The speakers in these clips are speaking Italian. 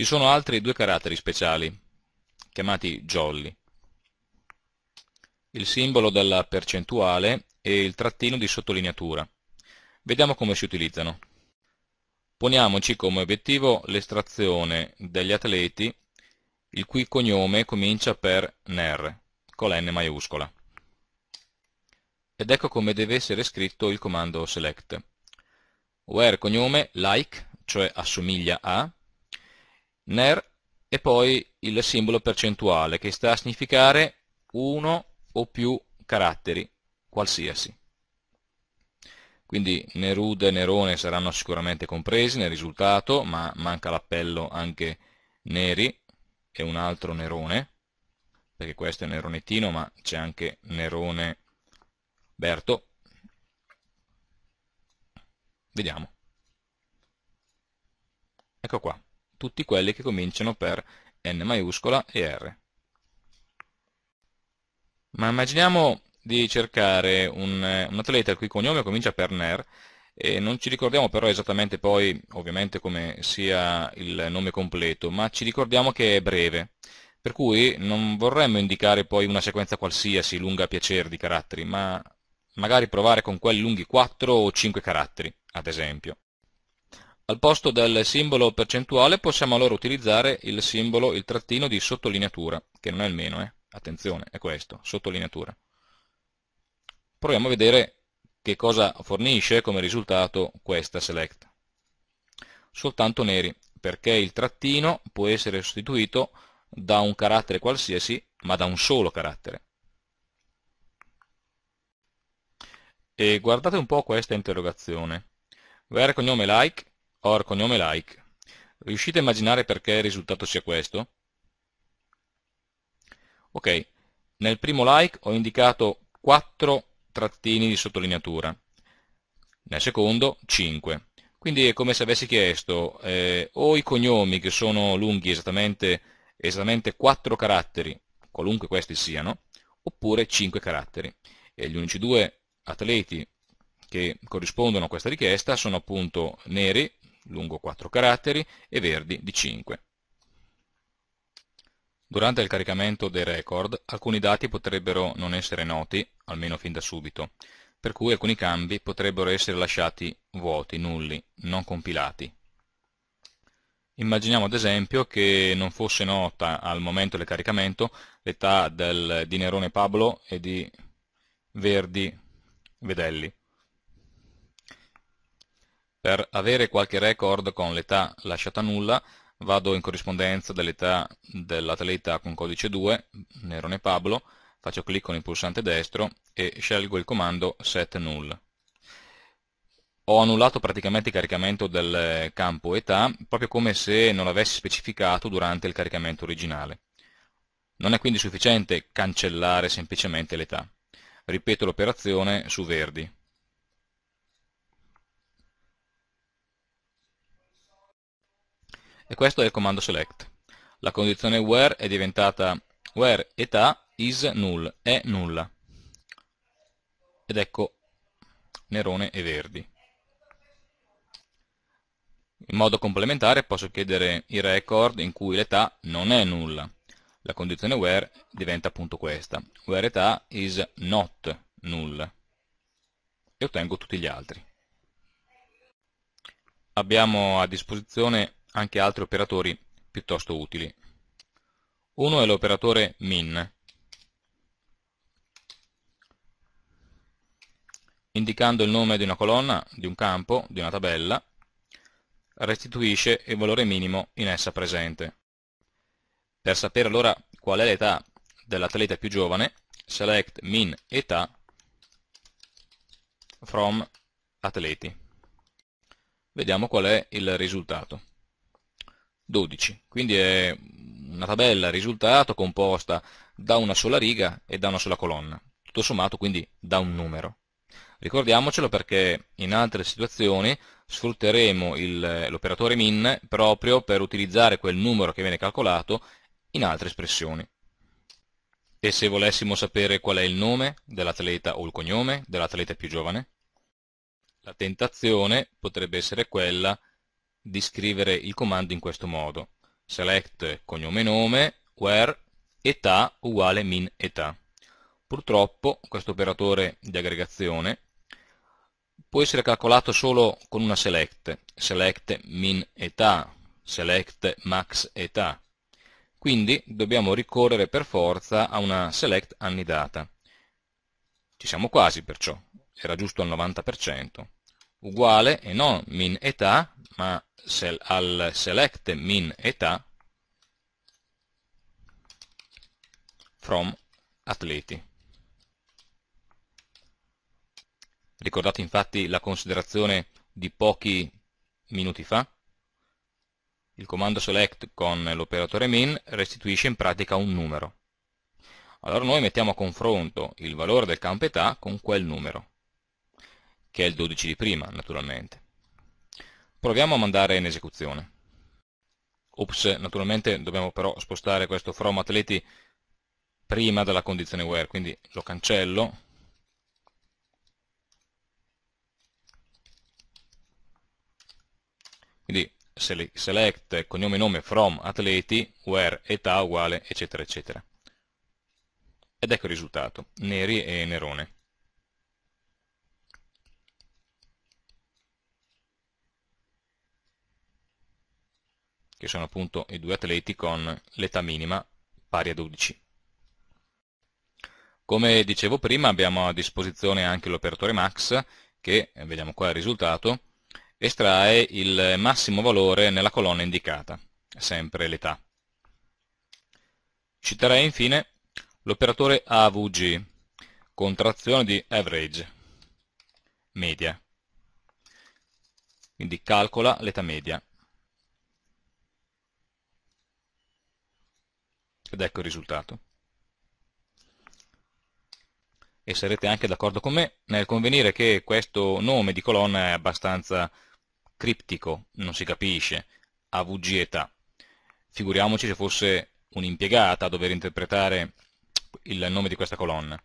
Ci sono altri due caratteri speciali, chiamati jolly, il simbolo della percentuale e il trattino di sottolineatura. Vediamo come si utilizzano. Poniamoci come obiettivo l'estrazione degli atleti il cui cognome comincia per NER, con la N maiuscola. Ed ecco come deve essere scritto il comando select. where cognome like, cioè assomiglia a, ner e poi il simbolo percentuale che sta a significare uno o più caratteri qualsiasi. Quindi Nerud e Nerone saranno sicuramente compresi nel risultato, ma manca l'appello anche Neri e un altro Nerone, perché questo è Neronettino, ma c'è anche Nerone Berto. Vediamo. Ecco qua tutti quelli che cominciano per N maiuscola e R. Ma immaginiamo di cercare un, un atleta il cui cognome comincia per NER e non ci ricordiamo però esattamente poi ovviamente come sia il nome completo, ma ci ricordiamo che è breve, per cui non vorremmo indicare poi una sequenza qualsiasi lunga a piacere di caratteri, ma magari provare con quelli lunghi 4 o 5 caratteri, ad esempio. Al posto del simbolo percentuale possiamo allora utilizzare il simbolo, il trattino di sottolineatura, che non è il meno, eh? attenzione, è questo, sottolineatura. Proviamo a vedere che cosa fornisce come risultato questa select. Soltanto neri, perché il trattino può essere sostituito da un carattere qualsiasi, ma da un solo carattere. E guardate un po' questa interrogazione. Ver cognome like or cognome like. Riuscite a immaginare perché il risultato sia questo? Ok, nel primo like ho indicato 4 trattini di sottolineatura, nel secondo 5. Quindi è come se avessi chiesto eh, o i cognomi che sono lunghi esattamente, esattamente 4 caratteri, qualunque questi siano, oppure 5 caratteri. E gli unici due atleti che corrispondono a questa richiesta sono appunto Neri lungo 4 caratteri e verdi di 5. Durante il caricamento dei record alcuni dati potrebbero non essere noti, almeno fin da subito, per cui alcuni cambi potrebbero essere lasciati vuoti, nulli, non compilati. Immaginiamo ad esempio che non fosse nota al momento del caricamento l'età di Nerone Pablo e di Verdi Vedelli. Per avere qualche record con l'età lasciata nulla vado in corrispondenza dell'età dell'atleta con codice 2, Nerone Pablo, faccio clic con il pulsante destro e scelgo il comando set null. Ho annullato praticamente il caricamento del campo età, proprio come se non l'avessi specificato durante il caricamento originale. Non è quindi sufficiente cancellare semplicemente l'età. Ripeto l'operazione su verdi. e questo è il comando select. La condizione where è diventata where età is null, è nulla. Ed ecco Nerone e Verdi. In modo complementare posso chiedere il record in cui l'età non è nulla. La condizione where diventa appunto questa, where età is not null. E ottengo tutti gli altri. Abbiamo a disposizione anche altri operatori piuttosto utili. Uno è l'operatore min, indicando il nome di una colonna, di un campo, di una tabella, restituisce il valore minimo in essa presente. Per sapere allora qual è l'età dell'atleta più giovane, select min età from atleti. Vediamo qual è il risultato. 12. Quindi è una tabella risultato composta da una sola riga e da una sola colonna, tutto sommato quindi da un numero. Ricordiamocelo perché in altre situazioni sfrutteremo l'operatore min proprio per utilizzare quel numero che viene calcolato in altre espressioni. E se volessimo sapere qual è il nome dell'atleta o il cognome dell'atleta più giovane? La tentazione potrebbe essere quella di di scrivere il comando in questo modo select cognome nome where età uguale min età purtroppo questo operatore di aggregazione può essere calcolato solo con una select select min età select max età quindi dobbiamo ricorrere per forza a una select anni data ci siamo quasi perciò era giusto al 90% uguale e non min età, ma sel al select min età from atleti. Ricordate infatti la considerazione di pochi minuti fa? Il comando select con l'operatore min restituisce in pratica un numero. Allora noi mettiamo a confronto il valore del campo età con quel numero che è il 12 di prima, naturalmente. Proviamo a mandare in esecuzione. Ops, naturalmente dobbiamo però spostare questo from atleti prima della condizione where, quindi lo cancello. Quindi select cognome nome from atleti, where età uguale eccetera eccetera. Ed ecco il risultato, neri e nerone. che sono appunto i due atleti con l'età minima pari a 12. Come dicevo prima abbiamo a disposizione anche l'operatore max che, eh, vediamo qua il risultato, estrae il massimo valore nella colonna indicata, sempre l'età. Citerei infine l'operatore AVG, contrazione di average, media, quindi calcola l'età media. Ed ecco il risultato. E sarete anche d'accordo con me nel convenire che questo nome di colonna è abbastanza criptico, non si capisce, AVG età. Figuriamoci se fosse un'impiegata a dover interpretare il nome di questa colonna.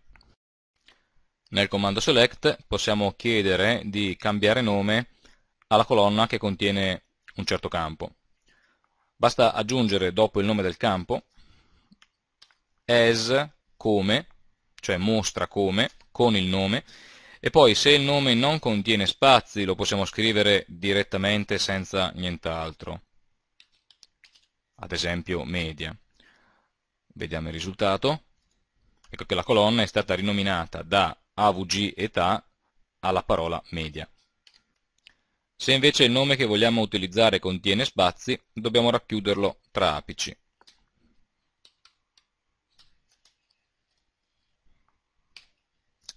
Nel comando select possiamo chiedere di cambiare nome alla colonna che contiene un certo campo. Basta aggiungere dopo il nome del campo as come, cioè mostra come, con il nome, e poi se il nome non contiene spazi lo possiamo scrivere direttamente senza nient'altro, ad esempio media. Vediamo il risultato, ecco che la colonna è stata rinominata da avg età alla parola media. Se invece il nome che vogliamo utilizzare contiene spazi, dobbiamo racchiuderlo tra apici.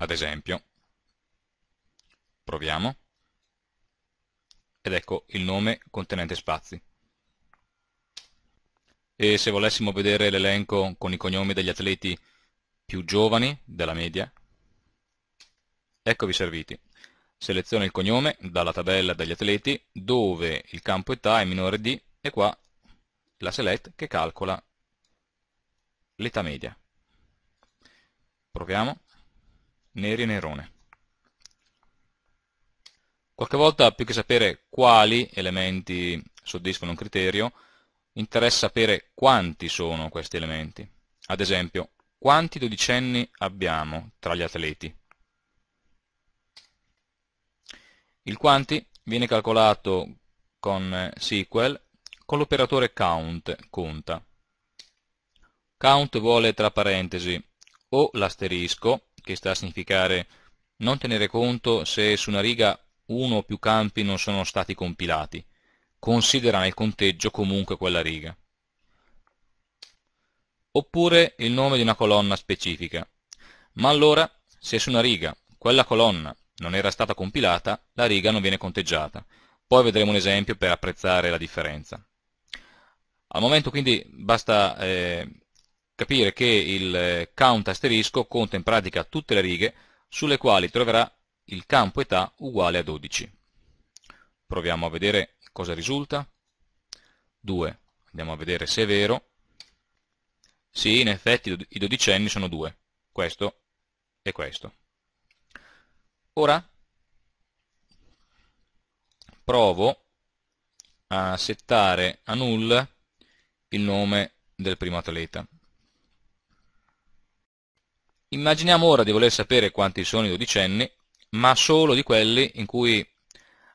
ad esempio. Proviamo. Ed ecco il nome contenente spazi. E se volessimo vedere l'elenco con i cognomi degli atleti più giovani della media, eccovi serviti. Seleziono il cognome dalla tabella degli atleti dove il campo età è minore di e qua la select che calcola l'età media. Proviamo. Neri e Nerone. Qualche volta, più che sapere quali elementi soddisfano un criterio, interessa sapere quanti sono questi elementi. Ad esempio, quanti dodicenni abbiamo tra gli atleti? Il quanti viene calcolato con eh, SQL con l'operatore count, conta. Count vuole tra parentesi o l'asterisco che sta a significare non tenere conto se su una riga uno o più campi non sono stati compilati, considera nel conteggio comunque quella riga. Oppure il nome di una colonna specifica. Ma allora, se su una riga quella colonna non era stata compilata, la riga non viene conteggiata. Poi vedremo un esempio per apprezzare la differenza. Al momento quindi basta eh, capire che il eh, count asterisco conta in pratica tutte le righe sulle quali troverà il campo età uguale a 12. Proviamo a vedere cosa risulta. 2. Andiamo a vedere se è vero. Sì, in effetti i dodicenni sono 2. questo e questo. Ora provo a settare a null il nome del primo atleta. Immaginiamo ora di voler sapere quanti sono i dodicenni, ma solo di quelli in cui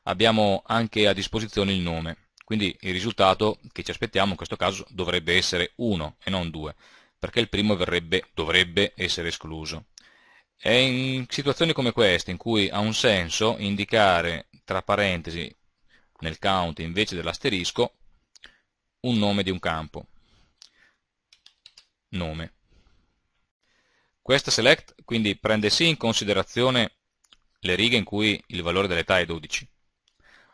abbiamo anche a disposizione il nome. Quindi il risultato che ci aspettiamo in questo caso dovrebbe essere 1 e non 2, perché il primo verrebbe, dovrebbe essere escluso. È in situazioni come queste in cui ha un senso indicare tra parentesi nel count invece dell'asterisco un nome di un campo. Nome. Questa select quindi prende sì in considerazione le righe in cui il valore dell'età è 12,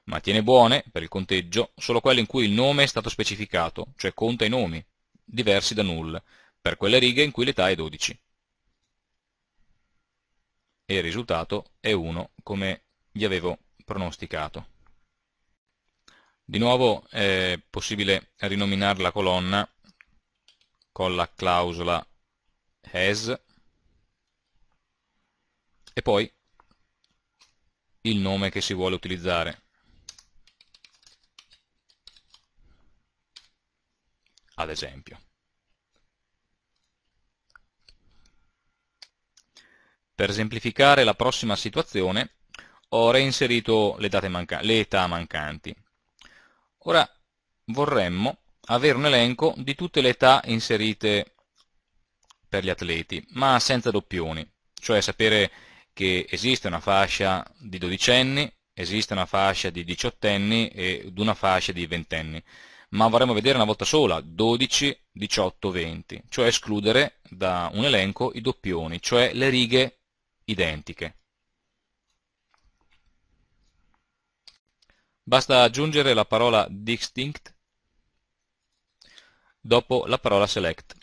ma tiene buone per il conteggio solo quelle in cui il nome è stato specificato, cioè conta i nomi, diversi da null, per quelle righe in cui l'età è 12. E il risultato è 1, come vi avevo pronosticato. Di nuovo è possibile rinominare la colonna con la clausola has e poi il nome che si vuole utilizzare. Ad esempio. Per esemplificare la prossima situazione ho reinserito le, manca le età mancanti. Ora vorremmo avere un elenco di tutte le età inserite per gli atleti, ma senza doppioni, cioè sapere che esiste una fascia di dodicenni, esiste una fascia di diciottenni ed una fascia di ventenni, ma vorremmo vedere una volta sola 12, 18, 20, cioè escludere da un elenco i doppioni, cioè le righe identiche. Basta aggiungere la parola distinct dopo la parola select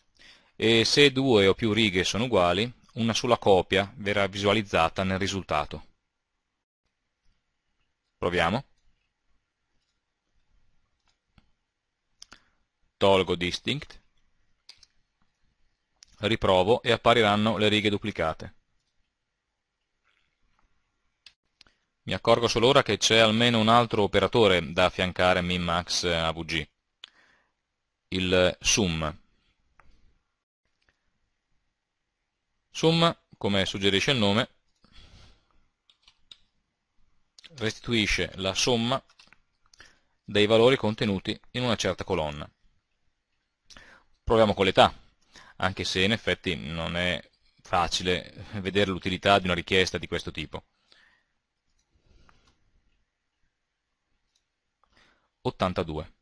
e se due o più righe sono uguali una sola copia verrà visualizzata nel risultato. Proviamo. Tolgo distinct, riprovo e appariranno le righe duplicate. Mi accorgo solo ora che c'è almeno un altro operatore da affiancare a minmax il sum Summa, come suggerisce il nome, restituisce la somma dei valori contenuti in una certa colonna. Proviamo con l'età, anche se in effetti non è facile vedere l'utilità di una richiesta di questo tipo. 82.